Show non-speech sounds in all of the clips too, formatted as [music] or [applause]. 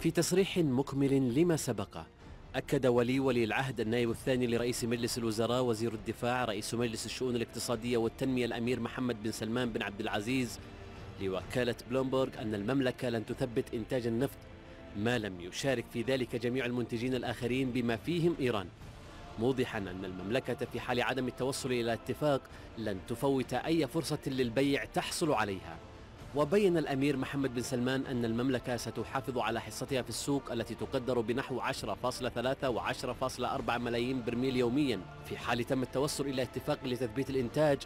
في تصريح مكمل لما سبق أكد ولي ولي العهد النائب الثاني لرئيس مجلس الوزراء وزير الدفاع رئيس مجلس الشؤون الاقتصادية والتنمية الأمير محمد بن سلمان بن عبد العزيز لوكالة بلومبورغ أن المملكة لن تثبت إنتاج النفط ما لم يشارك في ذلك جميع المنتجين الآخرين بما فيهم إيران موضحا أن المملكة في حال عدم التوصل إلى اتفاق لن تفوت أي فرصة للبيع تحصل عليها وبين الأمير محمد بن سلمان أن المملكة ستحافظ على حصتها في السوق التي تقدر بنحو 10.3 و 10.4 ملايين برميل يوميا في حال تم التوصل إلى اتفاق لتثبيت الإنتاج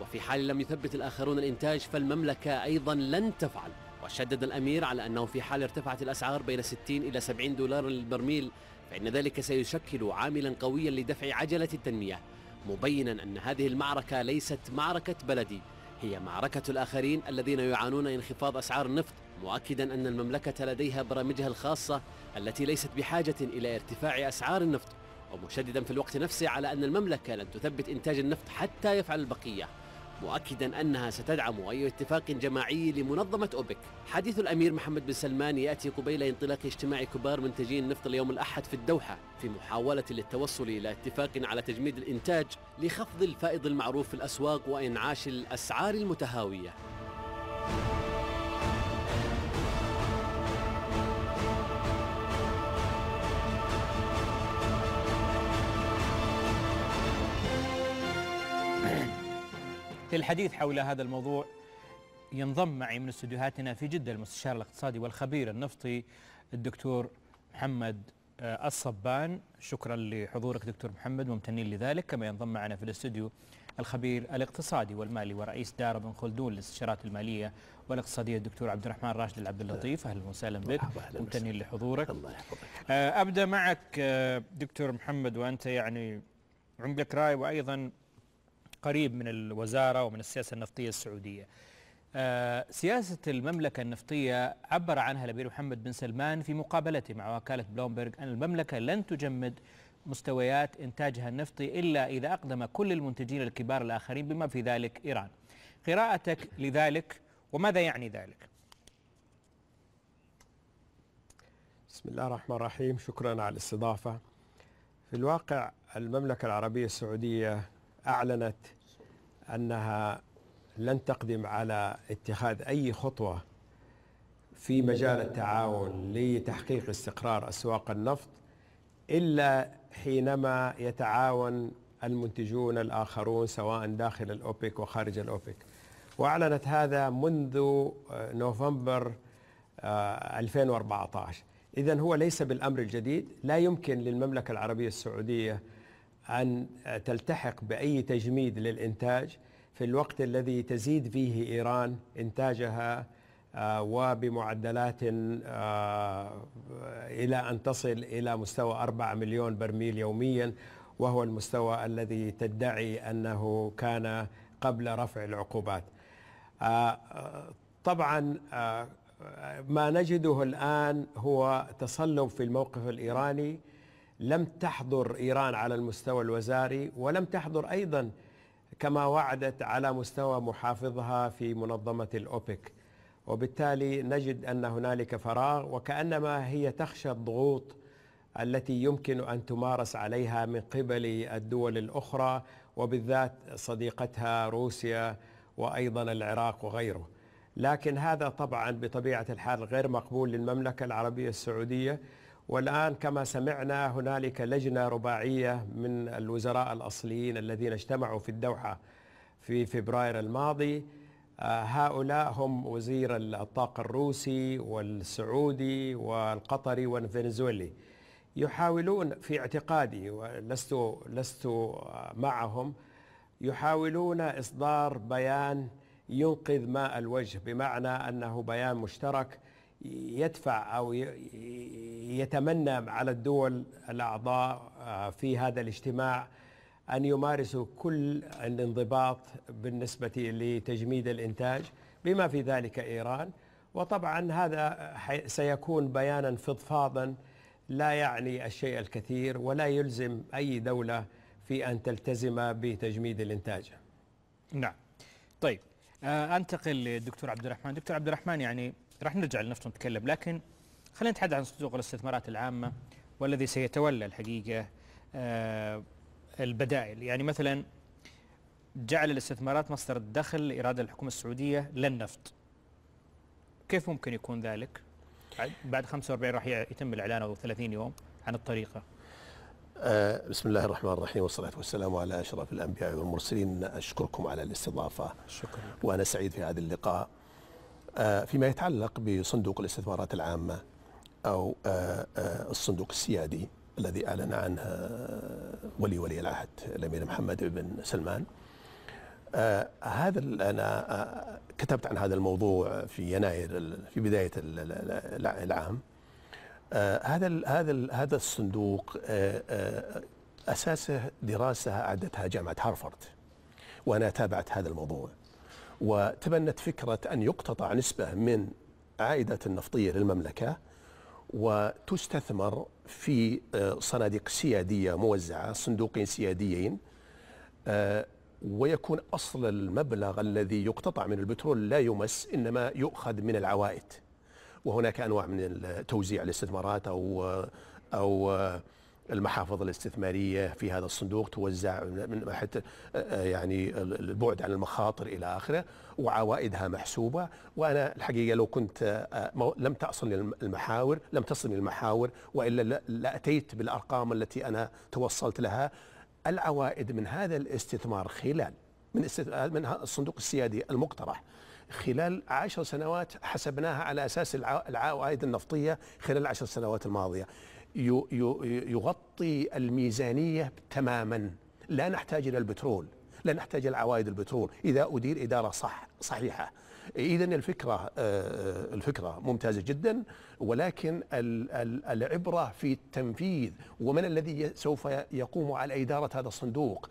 وفي حال لم يثبت الآخرون الإنتاج فالمملكة أيضا لن تفعل وشدد الأمير على أنه في حال ارتفعت الأسعار بين 60 إلى 70 دولار للبرميل فإن ذلك سيشكل عاملا قويا لدفع عجلة التنمية مبينا أن هذه المعركة ليست معركة بلدي هي معركة الآخرين الذين يعانون انخفاض أسعار النفط مؤكدا أن المملكة لديها برامجها الخاصة التي ليست بحاجة إلى ارتفاع أسعار النفط ومشددا في الوقت نفسه على أن المملكة لن تثبت إنتاج النفط حتى يفعل البقية مؤكدا أنها ستدعم أي اتفاق جماعي لمنظمة أوبك حديث الأمير محمد بن سلمان يأتي قبيل انطلاق اجتماع كبار منتجي النفط اليوم الأحد في الدوحة في محاولة للتوصل إلى اتفاق على تجميد الإنتاج لخفض الفائض المعروف في الأسواق وإنعاش الأسعار المتهاوية للحديث حول هذا الموضوع ينضم معي من استديوهاتنا في جدة المستشار الاقتصادي والخبير النفطي الدكتور محمد آه، الصبان شكرا لحضورك دكتور محمد ممتنين لذلك كما ينضم معنا في الاستوديو الخبير الاقتصادي والمالي ورئيس دار بن خلدون للاستشارات الماليه والاقتصاديه الدكتور عبد الرحمن راشد العبد اللطيف اهلا وسهلا بك ممتنين لحضورك الله يحفظك آه، ابدا معك آه، دكتور محمد وانت يعني عندك راي وايضا قريب من الوزارة ومن السياسة النفطية السعودية آه، سياسة المملكة النفطية عبر عنها الأمير محمد بن سلمان في مقابلته مع وكالة بلومبرغ أن المملكة لن تجمد مستويات إنتاجها النفطي إلا إذا أقدم كل المنتجين الكبار الآخرين بما في ذلك إيران قراءتك لذلك وماذا يعني ذلك؟ بسم الله الرحمن الرحيم شكرا على الاستضافة في الواقع المملكة العربية السعودية أعلنت أنها لن تقدم على اتخاذ أي خطوة في مجال التعاون لتحقيق استقرار أسواق النفط إلا حينما يتعاون المنتجون الآخرون سواء داخل الأوبك وخارج الأوبك وأعلنت هذا منذ آه، نوفمبر 2014 آه، إذا هو ليس بالأمر الجديد لا يمكن للمملكة العربية السعودية أن تلتحق بأي تجميد للإنتاج في الوقت الذي تزيد فيه إيران إنتاجها آه، وبمعدلات آه، إلى أن تصل إلى مستوى 4 مليون برميل يوميا وهو المستوى الذي تدعي أنه كان قبل رفع العقوبات آه، طبعا ما نجده الآن هو تصلب في الموقف الإيراني لم تحضر إيران على المستوى الوزاري ولم تحضر أيضا كما وعدت على مستوى محافظها في منظمة الأوبك وبالتالي نجد أن هنالك فراغ وكأنما هي تخشى الضغوط التي يمكن أن تمارس عليها من قبل الدول الأخرى وبالذات صديقتها روسيا وأيضا العراق وغيره لكن هذا طبعا بطبيعة الحال غير مقبول للمملكة العربية السعودية والآن كما سمعنا هنالك لجنة رباعية من الوزراء الأصليين الذين اجتمعوا في الدوحة في فبراير الماضي آه، هؤلاء هم وزير الطاقة الروسي والسعودي والقطري والفنزويلي يحاولون في اعتقادي ولست لست معهم يحاولون إصدار بيان ينقذ ماء الوجه بمعنى أنه بيان مشترك يدفع او يتمنى على الدول الاعضاء آه، في هذا الاجتماع ان يمارسوا كل الانضباط بالنسبه لتجميد الانتاج بما في ذلك ايران وطبعا هذا سيكون بيانا فضفاضا لا يعني الشيء الكثير ولا يلزم اي دوله في ان تلتزم بتجميد الانتاج. نعم. طيب آه، انتقل للدكتور عبد الرحمن، دكتور عبد الرحمن يعني راح نرجع للنفط ونتكلم لكن خلينا نتحدث عن صندوق الاستثمارات العامة والذي سيتولى الحقيقة آه، البدائل يعني مثلا جعل الاستثمارات مصدر الدخل لإرادة الحكومة السعودية للنفط كيف ممكن يكون ذلك؟ بعد 45 راح يتم الإعلان أو 30 يوم عن الطريقة آه، بسم الله الرحمن الرحيم والصلاة والسلام على أشرف الأنبياء والمرسلين أشكركم على الاستضافة شكرا وأنا سعيد في هذا اللقاء آه، فيما يتعلق بصندوق الاستثمارات العامة أو آه، آه، الصندوق السيادي الذي أعلن عنه ولي ولي العهد الأمير محمد بن سلمان هذا أنا كتبت عن هذا الموضوع في يناير في بداية العام هذا هذا هذا الصندوق أساسه دراسة أعدتها جامعة هارفارد وأنا تابعت هذا الموضوع وتبنت فكرة أن يقتطع نسبة من عائدات النفطية للمملكة وتستثمر في آه، صناديق سيادية موزعة صندوقين سياديين آه، ويكون أصل المبلغ الذي يقتطع من البترول لا يمس إنما يؤخذ من العوائد وهناك أنواع من توزيع الاستثمارات أو آه، أو المحافظ الاستثماريه في هذا الصندوق توزع من حتى آه، آه، يعني البعد عن المخاطر الى اخره وعوائدها محسوبه وانا الحقيقه لو كنت آه، لم تصل المحاور لم تصل المحاور والا لاتيت بالارقام التي انا توصلت لها العوائد من هذا الاستثمار خلال من من الصندوق السيادي المقترح خلال عشر سنوات حسبناها على اساس العوائد النفطيه خلال عشر سنوات الماضيه يغطي الميزانية تماما لا نحتاج إلى البترول لا نحتاج إلى عوائد البترول إذا أدير إدارة صح صحيحة اذا الفكره آه، آه، الفكره ممتازه جدا ولكن العبره في التنفيذ ومن الذي سوف يقوم على اداره هذا الصندوق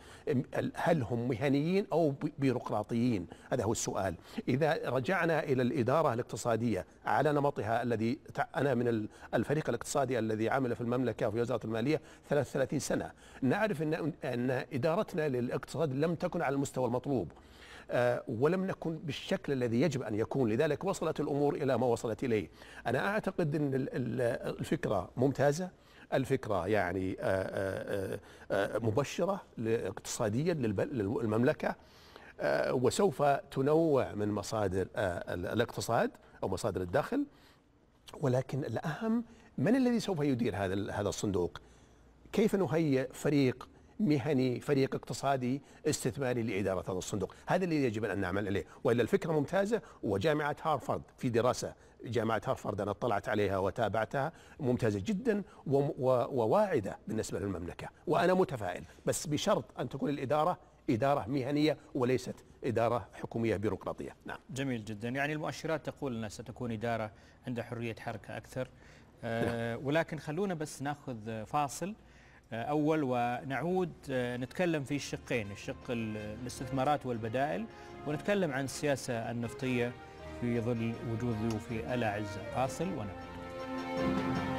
هل هم مهنيين او بيروقراطيين هذا هو السؤال اذا رجعنا الى الاداره الاقتصاديه على نمطها الذي انا من الفريق الاقتصادي الذي عمل في المملكه في وزاره الماليه 33 سنه نعرف ان ان ادارتنا للاقتصاد لم تكن على المستوى المطلوب آه، ولم نكن بالشكل الذي يجب أن يكون لذلك وصلت الأمور إلى ما وصلت إليه أنا أعتقد أن الفكرة ممتازة الفكرة يعني آه، آه، مبشرة اقتصاديا للمملكة وسوف تنوع من مصادر الاقتصاد أو مصادر الدخل ولكن الأهم من الذي سوف يدير هذا هذا الصندوق؟ كيف نهيئ فريق مهني فريق اقتصادي استثماري لإدارة هذا الصندوق هذا الذي يجب أن نعمل عليه وإلا الفكرة ممتازة وجامعة هارفارد في دراسة جامعة هارفارد أنا اطلعت عليها وتابعتها ممتازة جدا وواعدة بالنسبة للمملكة وأنا متفائل بس بشرط أن تكون الإدارة إدارة مهنية وليست إدارة حكومية بيروقراطية نعم جميل جدا يعني المؤشرات تقول أنها ستكون إدارة عندها حرية حركة أكثر نعم. أه ولكن خلونا بس ناخذ فاصل أول ونعود آه، نتكلم في الشقين الشق الاستثمارات والبدائل ونتكلم عن السياسة النفطية في ظل وجود ضيوفي الأعزاء فاصل ونعود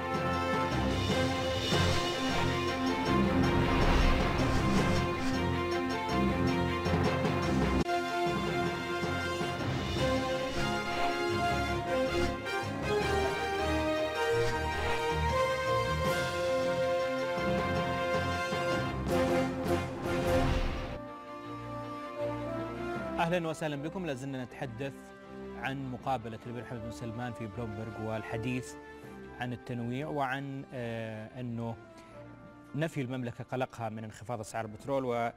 اهلا وسهلا بكم لازلنا نتحدث عن مقابله الامير حمد بن سلمان في بلومبرج والحديث عن التنويع وعن آه، انه نفي المملكه قلقها من انخفاض اسعار البترول و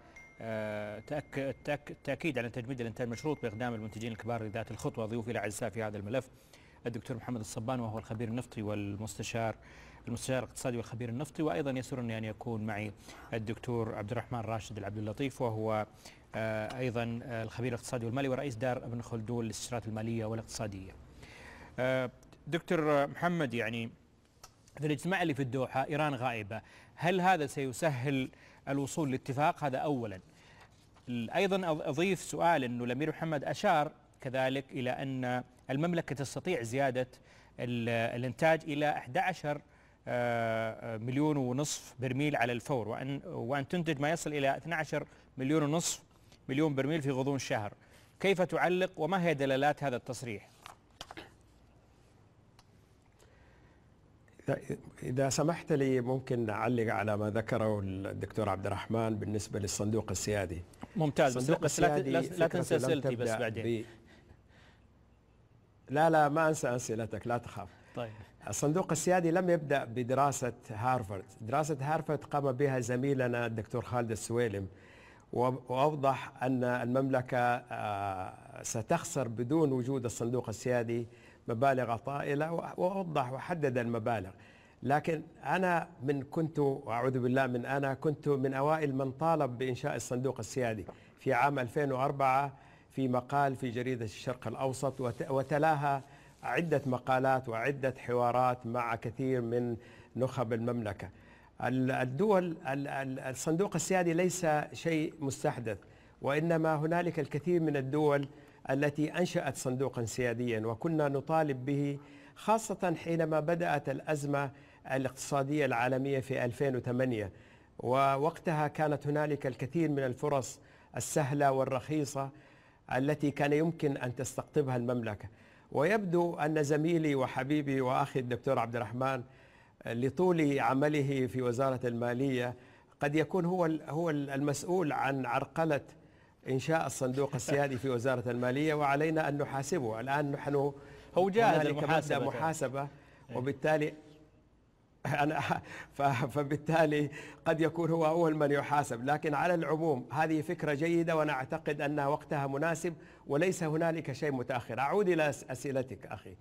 التأكيد آه، على تجميد الإنتاج المشروط بإقدام المنتجين الكبار لذات الخطوة ضيوفي الأعزاء في هذا الملف الدكتور محمد الصبان وهو الخبير النفطي والمستشار المستشار الاقتصادي والخبير النفطي وايضا يسرني ان يكون معي الدكتور عبد الرحمن راشد العبد اللطيف وهو آه، ايضا آه، الخبير الاقتصادي والمالي ورئيس دار ابن خلدون للاستشارات الماليه والاقتصاديه. آه، دكتور محمد يعني في الاجتماع اللي في الدوحه ايران غائبه، هل هذا سيسهل الوصول لاتفاق؟ هذا اولا. ايضا اضيف سؤال انه الامير محمد اشار كذلك الى ان المملكه تستطيع زياده الانتاج الى 11 مليون ونصف برميل على الفور وان وان تنتج ما يصل الى 12 مليون ونصف مليون برميل في غضون شهر كيف تعلق وما هي دلالات هذا التصريح إذا سمحت لي ممكن أعلق على ما ذكره الدكتور عبد الرحمن بالنسبة للصندوق السيادي ممتاز الصندوق بس, السيادي لا, لا تنسى أسئلتي بس بعدين لا لا ما أنسى أسئلتك لا تخاف طيب الصندوق السيادي لم يبدأ بدراسة هارفارد دراسة هارفارد قام بها زميلنا الدكتور خالد السويلم واوضح ان المملكه آه، ستخسر بدون وجود الصندوق السيادي مبالغ طائله واوضح وحدد المبالغ لكن انا من كنت اعوذ بالله من انا كنت من اوائل من طالب بانشاء الصندوق السيادي في عام 2004 في مقال في جريده الشرق الاوسط وتلاها عده مقالات وعده حوارات مع كثير من نخب المملكه الدول الصندوق السيادي ليس شيء مستحدث وإنما هنالك الكثير من الدول التي أنشأت صندوقا سياديا وكنا نطالب به خاصة حينما بدأت الأزمة الاقتصادية العالمية في 2008 ووقتها كانت هنالك الكثير من الفرص السهلة والرخيصة التي كان يمكن أن تستقطبها المملكة ويبدو أن زميلي وحبيبي وأخي الدكتور عبد الرحمن لطول عمله في وزارة المالية قد يكون هو هو المسؤول عن عرقلة إنشاء الصندوق السيادي في وزارة المالية وعلينا أن نحاسبه الآن نحن هو جاء المحاسبة محاسبة إيه. وبالتالي [laughs] أنا فبالتالي قد يكون هو أول من يحاسب لكن على العموم هذه فكرة جيدة وأنا أعتقد أن وقتها مناسب وليس هنالك شيء متأخر أعود إلى أسئلتك أخي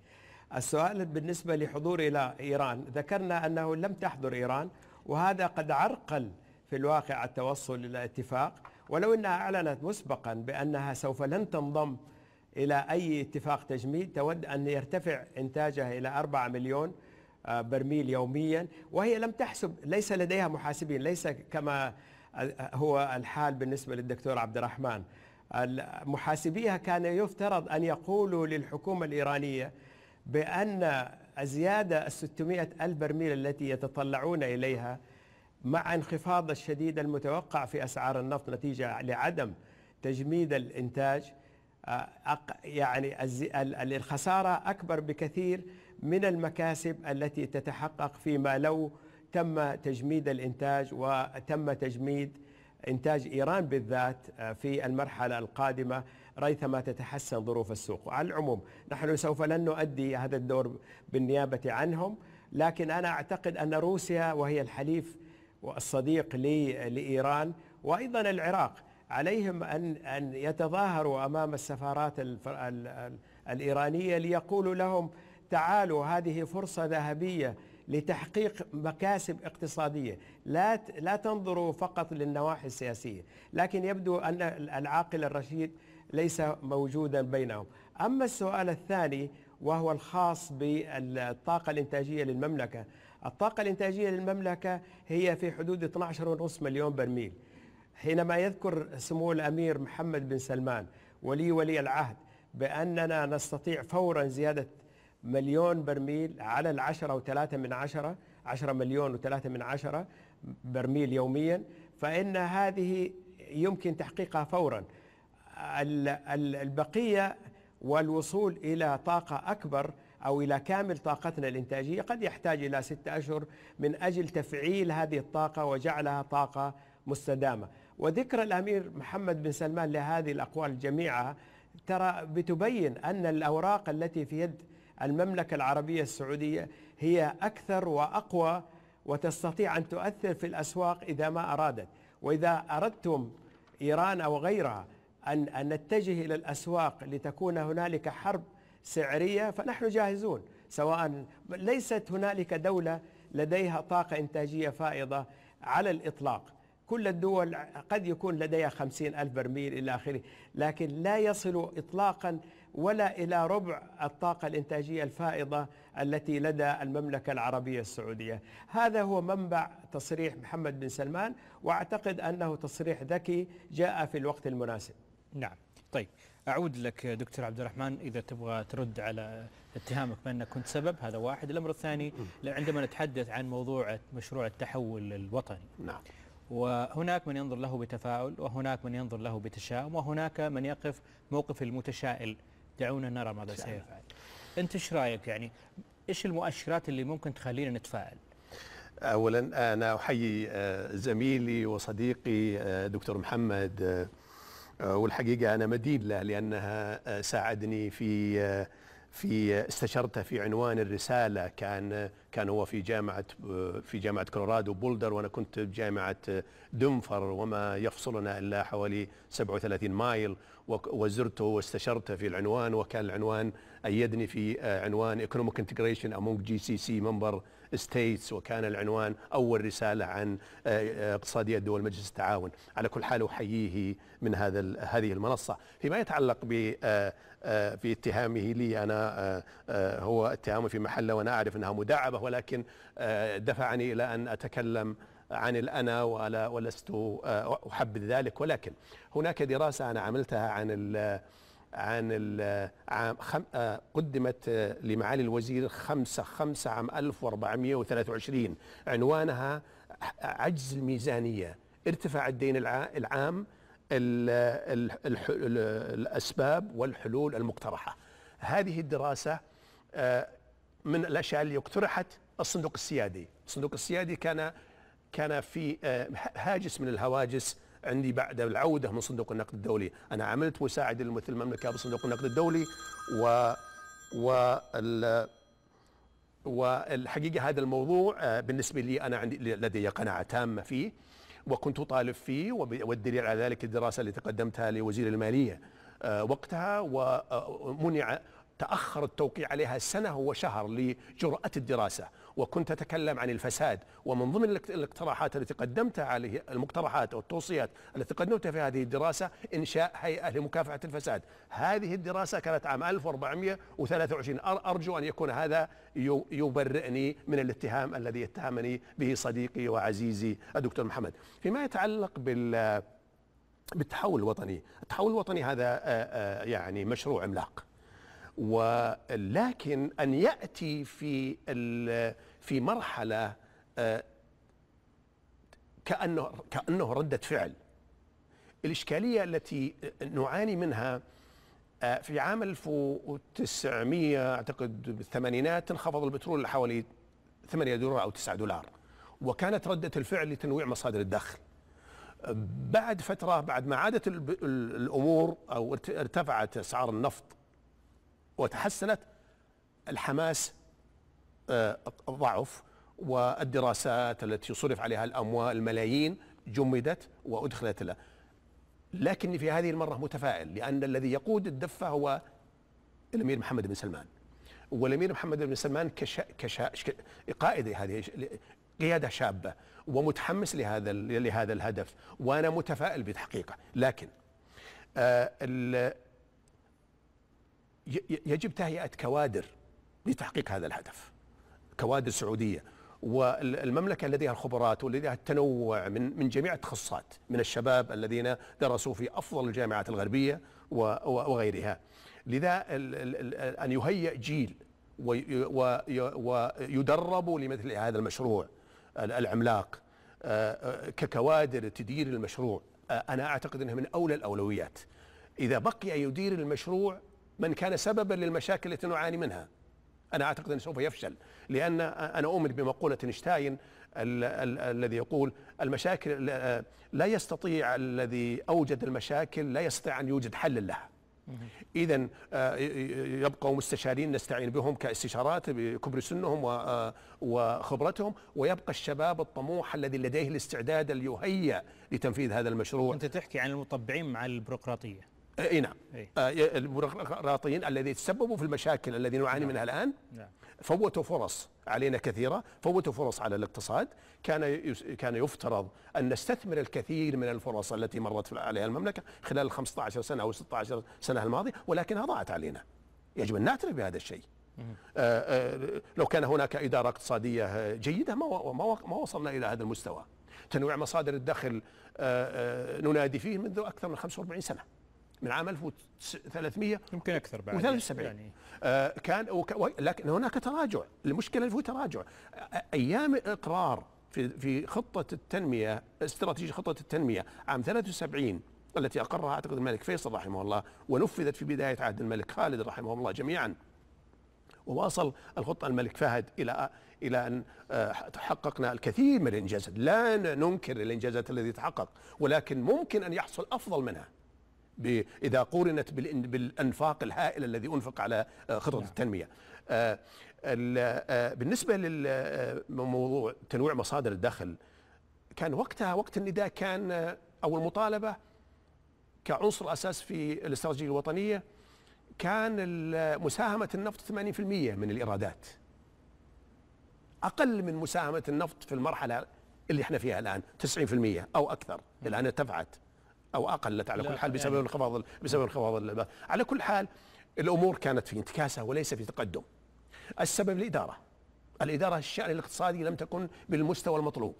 السؤال بالنسبة لحضور إلى إيران ذكرنا أنه لم تحضر إيران وهذا قد عرقل في الواقع التوصل إلى اتفاق ولو أنها أعلنت مسبقا بأنها سوف لن تنضم إلى أي اتفاق تجميد تود أن يرتفع إنتاجها إلى 4 مليون آه، برميل يوميا وهي لم تحسب ليس لديها محاسبين ليس كما هو الحال بالنسبة للدكتور عبد الرحمن محاسبيها كان يفترض أن يقولوا للحكومة الإيرانية بأن الزيادة الستمائة ألف برميل التي يتطلعون إليها مع انخفاض الشديد المتوقع في أسعار النفط نتيجة لعدم تجميد الإنتاج آه، يعني الخسارة أكبر بكثير من المكاسب التي تتحقق فيما لو تم تجميد الإنتاج وتم تجميد إنتاج إيران بالذات آه، في المرحلة القادمة ريثما تتحسن ظروف السوق على العموم نحن سوف لن نؤدي هذا الدور بالنيابة عنهم لكن أنا أعتقد أن روسيا وهي الحليف والصديق لإيران وأيضا العراق عليهم أن أن يتظاهروا أمام السفارات الإيرانية ليقولوا لهم تعالوا هذه فرصة ذهبية لتحقيق مكاسب اقتصادية لا لا تنظروا فقط للنواحي السياسية لكن يبدو أن العاقل الرشيد ليس موجودا بينهم أما السؤال الثاني وهو الخاص بالطاقة الإنتاجية للمملكة الطاقة الإنتاجية للمملكة هي في حدود 12.5 مليون برميل حينما يذكر سمو الأمير محمد بن سلمان ولي ولي العهد بأننا نستطيع فورا زيادة مليون برميل على العشرة وثلاثة من عشرة عشرة مليون وثلاثة من عشرة برميل يوميا فإن هذه يمكن تحقيقها فورا البقية والوصول إلى طاقة أكبر أو إلى كامل طاقتنا الإنتاجية قد يحتاج إلى ستة أشهر من أجل تفعيل هذه الطاقة وجعلها طاقة مستدامة وذكر الأمير محمد بن سلمان لهذه الأقوال جميعها ترى بتبين أن الأوراق التي في يد المملكة العربية السعودية هي أكثر وأقوى وتستطيع أن تؤثر في الأسواق إذا ما أرادت وإذا أردتم إيران أو غيرها أن أن نتجه إلى الأسواق لتكون هنالك حرب سعرية فنحن جاهزون سواء ليست هنالك دولة لديها طاقة إنتاجية فائضة على الإطلاق كل الدول قد يكون لديها خمسين ألف برميل إلى آخره لكن لا يصل إطلاقا ولا إلى ربع الطاقة الإنتاجية الفائضة التي لدى المملكة العربية السعودية هذا هو منبع تصريح محمد بن سلمان وأعتقد أنه تصريح ذكي جاء في الوقت المناسب نعم طيب اعود لك دكتور عبد الرحمن اذا تبغى ترد على اتهامك بانك كنت سبب هذا واحد الامر الثاني عندما نتحدث عن موضوع مشروع التحول الوطني نعم وهناك من ينظر له بتفاؤل وهناك من ينظر له بتشاؤم وهناك من يقف موقف المتشائل دعونا نرى ماذا سيفعل انت ايش رايك يعني ايش المؤشرات اللي ممكن تخلينا نتفائل اولا انا احيي آه، زميلي وصديقي آه، دكتور محمد آه، والحقيقة أنا مدين له لأنها آه، ساعدني في آه، في استشرته في عنوان الرسالة كان كان هو في جامعة آه، في جامعة كولورادو بولدر وأنا كنت بجامعة دنفر وما يفصلنا إلا حوالي 37 مايل وزرته واستشرته في العنوان وكان العنوان أيدني في عنوان Economic Integration Among GCC منبر ستيتس وكان العنوان أول رسالة عن آه، آه، اقتصادية دول مجلس التعاون على كل حال أحييه من هذا هذه المنصة فيما يتعلق ب آه، في اتهامه لي أنا هو اتهام في محله وأنا أعرف أنها مداعبة ولكن دفعني إلى أن أتكلم عن الأنا ولا ولست أحبذ ذلك ولكن هناك دراسة أنا عملتها عن عن عام خم آه، قدمت آه، لمعالي الوزير 5 5 عام 1423 عنوانها عجز الميزانية ارتفاع الدين العام الأسباب والحلول المقترحة هذه الدراسة آه، من الأشياء اللي اقترحت الصندوق السيادي الصندوق السيادي كان كان في هاجس من الهواجس عندي بعد العودة من صندوق النقد الدولي أنا عملت مساعد الممثل المملكة بصندوق النقد الدولي و وال والحقيقة هذا الموضوع آه، بالنسبة لي أنا عندي لدي قناعة تامة فيه وكنت أطالب فيه والدليل على ذلك الدراسة التي قدمتها لوزير المالية آه، وقتها ومنع آه، تأخر التوقيع عليها سنة وشهر لجرأة الدراسة وكنت تتكلم عن الفساد ومن ضمن الاقتراحات التي قدمتها عليه المقترحات أو التوصيات التي قدمتها في هذه الدراسة إنشاء هيئة لمكافحة الفساد هذه الدراسة كانت عام 1423 أرجو أن يكون هذا يبرئني من الاتهام الذي اتهمني به صديقي وعزيزي الدكتور محمد فيما يتعلق بال بالتحول الوطني التحول الوطني هذا يعني مشروع عملاق ولكن ان ياتي في في مرحله آه، كانه كانه رده فعل الاشكاليه التي نعاني منها آه، في عام 1900 اعتقد بالثمانينات انخفض البترول لحوالي 8 دولار او 9 دولار وكانت رده الفعل لتنويع مصادر الدخل بعد فتره بعد ما عادت الامور او ارتفعت اسعار النفط وتحسنت الحماس آه، ضعف والدراسات التي صرف عليها الأموال الملايين جمدت وأدخلت له لكني في هذه المرة متفائل لأن الذي يقود الدفة هو الأمير محمد بن سلمان والأمير محمد بن سلمان كشا كشا قائد هذه قيادة شابة ومتحمس لهذا لهذا الهدف وأنا متفائل بتحقيقه لكن آه يجب تهيئة كوادر لتحقيق هذا الهدف كوادر سعودية والمملكة لديها الخبرات ولديها التنوع من من جميع التخصصات من الشباب الذين درسوا في أفضل الجامعات الغربية وغيرها لذا أن يهيئ جيل ويدرب لمثل هذا المشروع العملاق آه، آه، ككوادر تدير المشروع آه، أنا أعتقد أنها من أولى الأولويات إذا بقي يدير المشروع من كان سببا للمشاكل التي نعاني منها أنا أعتقد أنه سوف يفشل لأن أنا أؤمن بمقولة إنشتاين الذي يقول المشاكل لا يستطيع الذي أوجد المشاكل لا يستطيع أن يوجد حل لها إذا آه، يبقوا مستشارين نستعين بهم كاستشارات بكبر سنهم آه، وخبرتهم ويبقى الشباب الطموح الذي لديه الاستعداد ليهيأ لتنفيذ هذا المشروع أنت تحكي عن المطبعين مع البيروقراطية اي إيه، نعم إيه؟ آه، المراطيين الذين تسببوا في المشاكل الذي نعاني نعم. منها الان نعم. فوتوا فرص علينا كثيره فوتوا فرص على الاقتصاد كان كان يفترض ان نستثمر الكثير من الفرص التي مرت عليها المملكه خلال ال 15 سنه او 16 سنه الماضيه ولكنها ضاعت علينا يجب ان نعترف بهذا الشيء آه، آه، لو كان هناك اداره اقتصاديه جيده ما ما وصلنا الى هذا المستوى تنويع مصادر الدخل ننادي فيه منذ اكثر من 45 سنه من عام 1300 يمكن اكثر بعد 73 يعني. آه كان وك لكن هناك تراجع المشكله اللي تراجع ايام اقرار في في خطه التنميه استراتيجيه خطه التنميه عام 73 التي اقرها اعتقد الملك فيصل رحمه الله ونفذت في بدايه عهد الملك خالد رحمه الله جميعا وواصل الخطه الملك فهد الى الى ان آه، تحققنا الكثير من الانجازات، لا ننكر الانجازات التي تحقق، ولكن ممكن ان يحصل افضل منها. إذا قورنت بالأنفاق الهائل الذي أنفق على آه، خطط نعم. التنمية آه، آه، بالنسبة لموضوع تنويع مصادر الدخل كان وقتها وقت النداء كان أو المطالبة كعنصر أساس في الاستراتيجية الوطنية كان مساهمة النفط 80% من الإيرادات أقل من مساهمة النفط في المرحلة اللي احنا فيها الآن 90% أو أكثر نعم. الآن ارتفعت او اقلت على كل حال يعني بسبب يعني الخفاض بسبب انخفاض على كل حال الامور كانت في انتكاسه وليس في تقدم السبب الاداره الاداره الشان الاقتصادي لم تكن بالمستوى المطلوب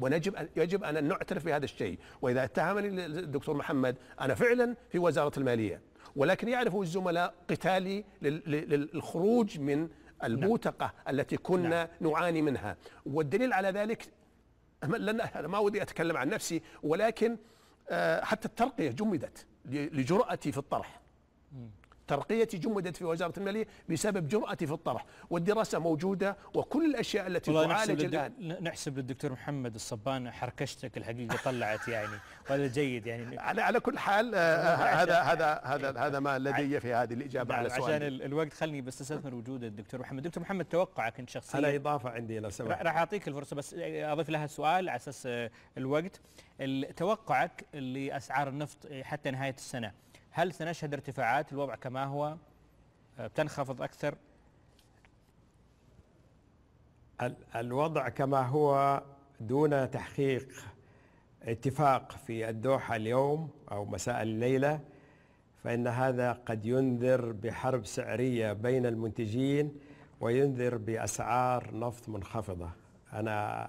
ونجب أن يجب ان نعترف بهذا الشيء واذا اتهمني الدكتور محمد انا فعلا في وزاره الماليه ولكن يعرف الزملاء قتالي للخروج من البوتقه نعم. التي كنا نعم. نعاني منها والدليل على ذلك لن ما ودي اتكلم عن نفسي ولكن آه، حتى الترقية جمدت لجرأتي في الطرح ترقيتي جمدت في وزارة المالية بسبب جرأتي في الطرح والدراسة موجودة وكل الأشياء التي تعالج الآن نحسب للدكتور محمد الصبان حركشتك الحقيقة طلعت يعني وهذا جيد يعني على على كل حال آه، هذا هذا هذا إيه. هذا ما لدي في هذه الإجابة على نعم، سؤالك عشان الوقت خلني بس استثمر وجود الدكتور محمد دكتور محمد توقعك أنت شخصيا على إضافة عندي لو سمحت راح أعطيك الفرصة بس آه، أضيف لها سؤال على أساس آه، الوقت توقعك لأسعار النفط حتى نهاية السنة هل سنشهد ارتفاعات الوضع كما هو آه، بتنخفض أكثر الوضع كما هو دون تحقيق اتفاق في الدوحة اليوم أو مساء الليلة فإن هذا قد ينذر بحرب سعرية بين المنتجين وينذر بأسعار نفط منخفضة أنا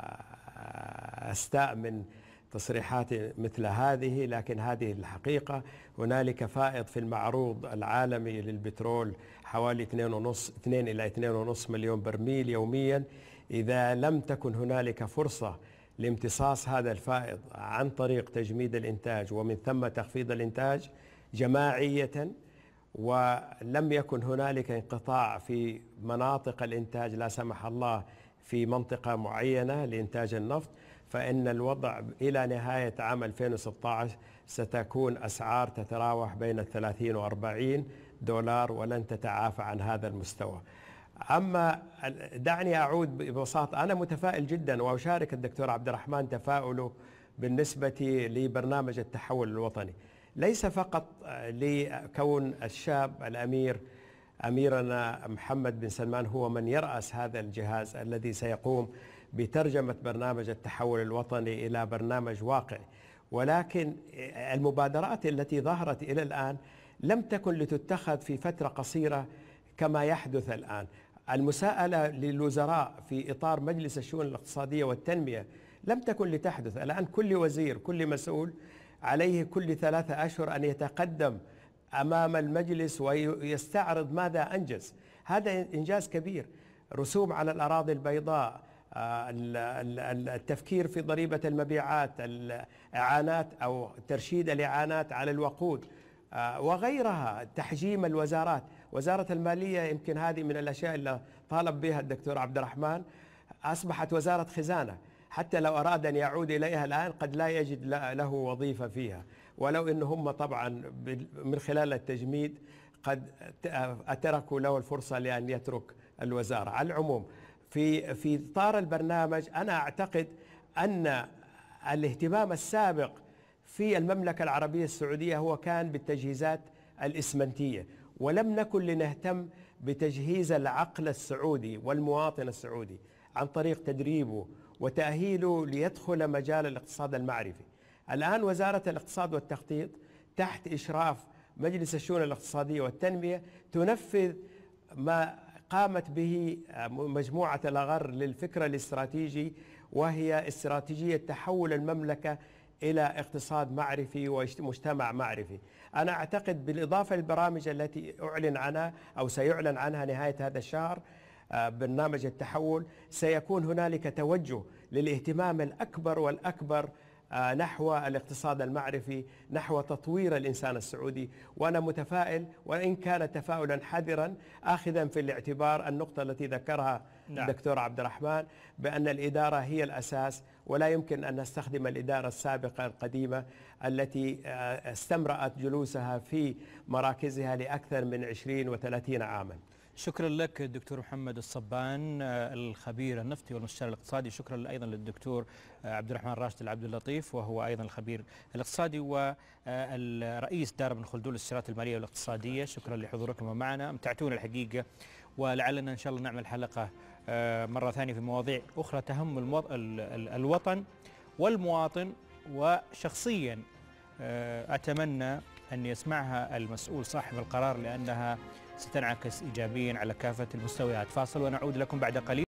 استاء من تصريحات مثل هذه لكن هذه الحقيقة هنالك فائض في المعروض العالمي للبترول حوالي 2.5 2 إلى 2.5 مليون برميل يوميا إذا لم تكن هنالك فرصة لامتصاص هذا الفائض عن طريق تجميد الإنتاج ومن ثم تخفيض الإنتاج جماعية ولم يكن هنالك انقطاع في مناطق الإنتاج لا سمح الله في منطقة معينة لإنتاج النفط فإن الوضع إلى نهاية عام 2016 ستكون أسعار تتراوح بين ال 30 و 40 دولار ولن تتعافى عن هذا المستوى أما دعني أعود ببساطة أنا متفائل جدا وأشارك الدكتور عبد الرحمن تفاؤله بالنسبة لبرنامج التحول الوطني ليس فقط لكون الشاب الأمير أميرنا محمد بن سلمان هو من يرأس هذا الجهاز الذي سيقوم بترجمة برنامج التحول الوطني إلى برنامج واقعي ولكن المبادرات التي ظهرت إلى الآن لم تكن لتتخذ في فترة قصيرة كما يحدث الآن المساءلة للوزراء في إطار مجلس الشؤون الاقتصادية والتنمية لم تكن لتحدث الآن كل وزير كل مسؤول عليه كل ثلاثة أشهر أن يتقدم أمام المجلس ويستعرض ماذا أنجز هذا إنجاز كبير رسوم على الأراضي البيضاء آه، التفكير في ضريبة المبيعات الإعانات أو ترشيد الإعانات على الوقود آه، وغيرها تحجيم الوزارات وزارة المالية يمكن هذه من الأشياء اللي طالب بها الدكتور عبد الرحمن أصبحت وزارة خزانة حتى لو أراد أن يعود إليها الآن قد لا يجد له وظيفة فيها ولو أن هم طبعا من خلال التجميد قد آه، أتركوا له الفرصة لأن يترك الوزارة على العموم في في اطار البرنامج انا اعتقد ان الاهتمام السابق في المملكه العربيه السعوديه هو كان بالتجهيزات الاسمنتيه ولم نكن لنهتم بتجهيز العقل السعودي والمواطن السعودي عن طريق تدريبه وتاهيله ليدخل مجال الاقتصاد المعرفي. الان وزاره الاقتصاد والتخطيط تحت اشراف مجلس الشؤون الاقتصاديه والتنميه تنفذ ما قامت به آه، مجموعة الأغر للفكر الاستراتيجي وهي استراتيجية تحول المملكة إلى اقتصاد معرفي ومجتمع معرفي أنا أعتقد بالإضافة للبرامج التي أعلن عنها أو سيعلن عنها نهاية هذا الشهر آه، برنامج التحول سيكون هنالك توجه للاهتمام الأكبر والأكبر آه، نحو الاقتصاد المعرفي نحو تطوير الإنسان السعودي وأنا متفائل وإن كان تفاؤلا حذرا آخذا في الاعتبار النقطة التي ذكرها نعم. الدكتور عبد الرحمن بأن الإدارة هي الأساس ولا يمكن أن نستخدم الإدارة السابقة القديمة التي آه، استمرأت جلوسها في مراكزها لأكثر من 20 و30 عاما شكرا لك دكتور محمد الصبان آه، الخبير النفطي والمستشار الاقتصادي شكرا ايضا للدكتور آه، عبد الرحمن راشد العبد اللطيف وهو ايضا الخبير الاقتصادي والرئيس آه، دار بن خلدون للسيرات الماليه والاقتصاديه شكرا لحضوركم معنا امتعتونا الحقيقه ولعلنا ان شاء الله نعمل حلقه مره ثانيه في مواضيع اخرى تهم الوطن والمواطن وشخصيا اتمنى ان يسمعها المسؤول صاحب القرار لانها ستنعكس إيجابيا على كافة المستويات فاصل ونعود لكم بعد قليل